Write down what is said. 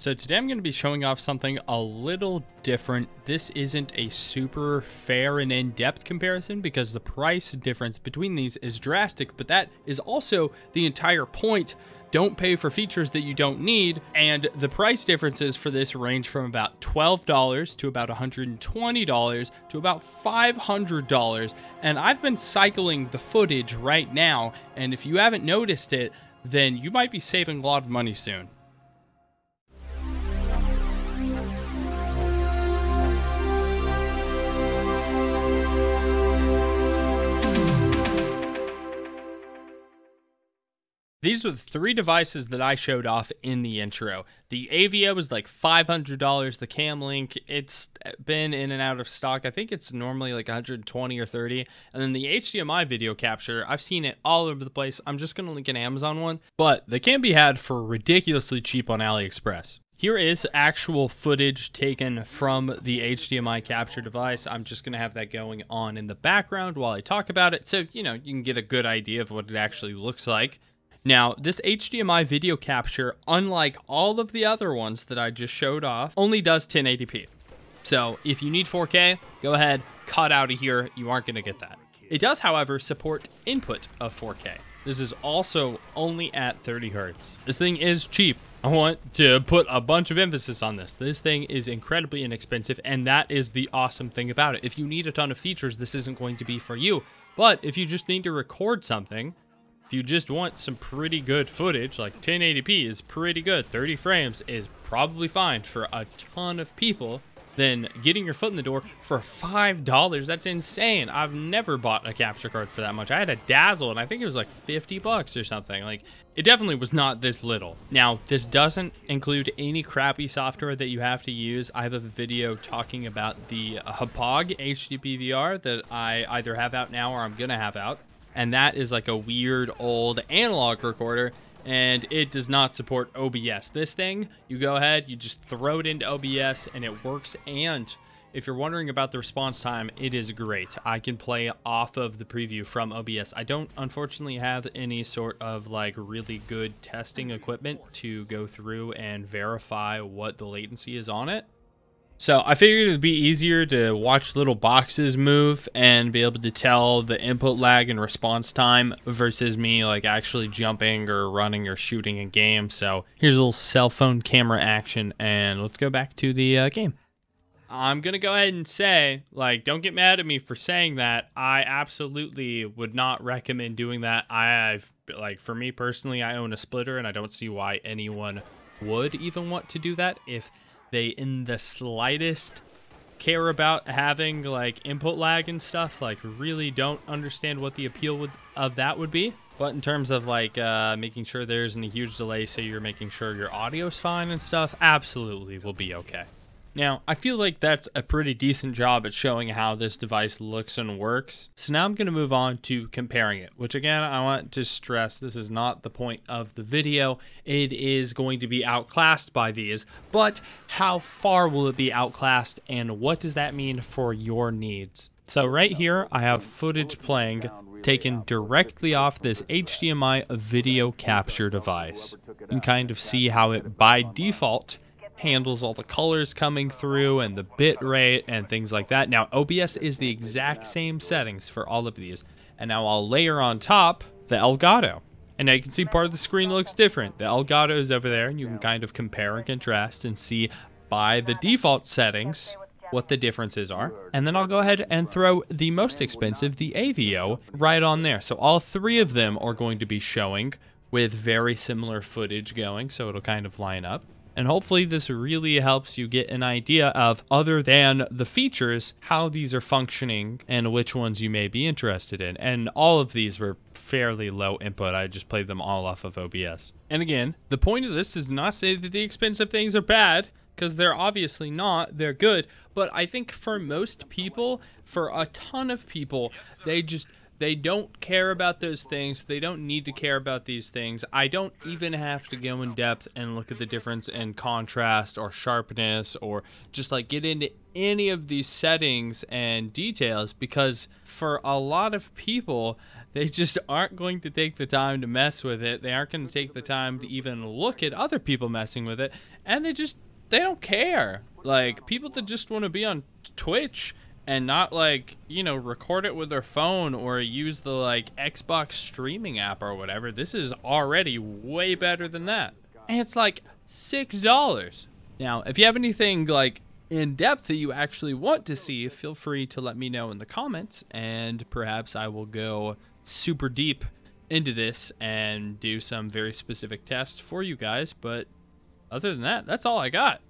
So today I'm going to be showing off something a little different. This isn't a super fair and in-depth comparison because the price difference between these is drastic, but that is also the entire point. Don't pay for features that you don't need, and the price differences for this range from about $12 to about $120 to about $500, and I've been cycling the footage right now, and if you haven't noticed it, then you might be saving a lot of money soon. These are the three devices that I showed off in the intro. The Avia was like $500, the Camlink, it's been in and out of stock. I think it's normally like 120 or 30. And then the HDMI video capture, I've seen it all over the place. I'm just going to link an Amazon one, but they can be had for ridiculously cheap on AliExpress. Here is actual footage taken from the HDMI capture device. I'm just going to have that going on in the background while I talk about it. So, you know, you can get a good idea of what it actually looks like. Now, this HDMI video capture, unlike all of the other ones that I just showed off, only does 1080p. So if you need 4K, go ahead, cut out of here. You aren't going to get that. It does, however, support input of 4K. This is also only at 30 hertz. This thing is cheap. I want to put a bunch of emphasis on this. This thing is incredibly inexpensive, and that is the awesome thing about it. If you need a ton of features, this isn't going to be for you. But if you just need to record something, if you just want some pretty good footage, like 1080p is pretty good, 30 frames is probably fine for a ton of people, then getting your foot in the door for $5, that's insane. I've never bought a capture card for that much. I had a Dazzle and I think it was like 50 bucks or something. Like it definitely was not this little. Now, this doesn't include any crappy software that you have to use. I have a video talking about the uh, Hapog HDPVR that I either have out now or I'm gonna have out and that is like a weird old analog recorder and it does not support OBS. This thing, you go ahead, you just throw it into OBS and it works. And if you're wondering about the response time, it is great. I can play off of the preview from OBS. I don't unfortunately have any sort of like really good testing equipment to go through and verify what the latency is on it. So I figured it'd be easier to watch little boxes move and be able to tell the input lag and response time versus me like actually jumping or running or shooting a game. So here's a little cell phone camera action and let's go back to the uh, game. I'm going to go ahead and say, like, don't get mad at me for saying that. I absolutely would not recommend doing that. I've, like, for me personally, I own a splitter and I don't see why anyone would even want to do that if they in the slightest care about having like input lag and stuff like really don't understand what the appeal would, of that would be but in terms of like uh, making sure there isn't a huge delay so you're making sure your audio's fine and stuff absolutely will be okay now, I feel like that's a pretty decent job at showing how this device looks and works. So now I'm going to move on to comparing it, which again, I want to stress this is not the point of the video. It is going to be outclassed by these, but how far will it be outclassed and what does that mean for your needs? So right here, I have footage playing taken directly off this HDMI video capture device. You can kind of see how it, by default, handles all the colors coming through and the bit rate and things like that. Now, OBS is the exact same settings for all of these. And now I'll layer on top the Elgato. And now you can see part of the screen looks different. The Elgato is over there, and you can kind of compare and contrast and see by the default settings what the differences are. And then I'll go ahead and throw the most expensive, the Avio, right on there. So all three of them are going to be showing with very similar footage going, so it'll kind of line up. And hopefully, this really helps you get an idea of, other than the features, how these are functioning and which ones you may be interested in. And all of these were fairly low input. I just played them all off of OBS. And again, the point of this is not say that the expensive things are bad because they're obviously not. They're good. But I think for most people, for a ton of people, they just they don't care about those things. They don't need to care about these things. I don't even have to go in depth and look at the difference in contrast or sharpness or just like get into any of these settings and details because for a lot of people, they just aren't going to take the time to mess with it. They aren't going to take the time to even look at other people messing with it. And they just, they don't care. Like people that just want to be on Twitch and not like you know record it with their phone or use the like Xbox streaming app or whatever. This is already way better than that, and it's like six dollars. Now, if you have anything like in depth that you actually want to see, feel free to let me know in the comments, and perhaps I will go super deep into this and do some very specific tests for you guys. But other than that, that's all I got.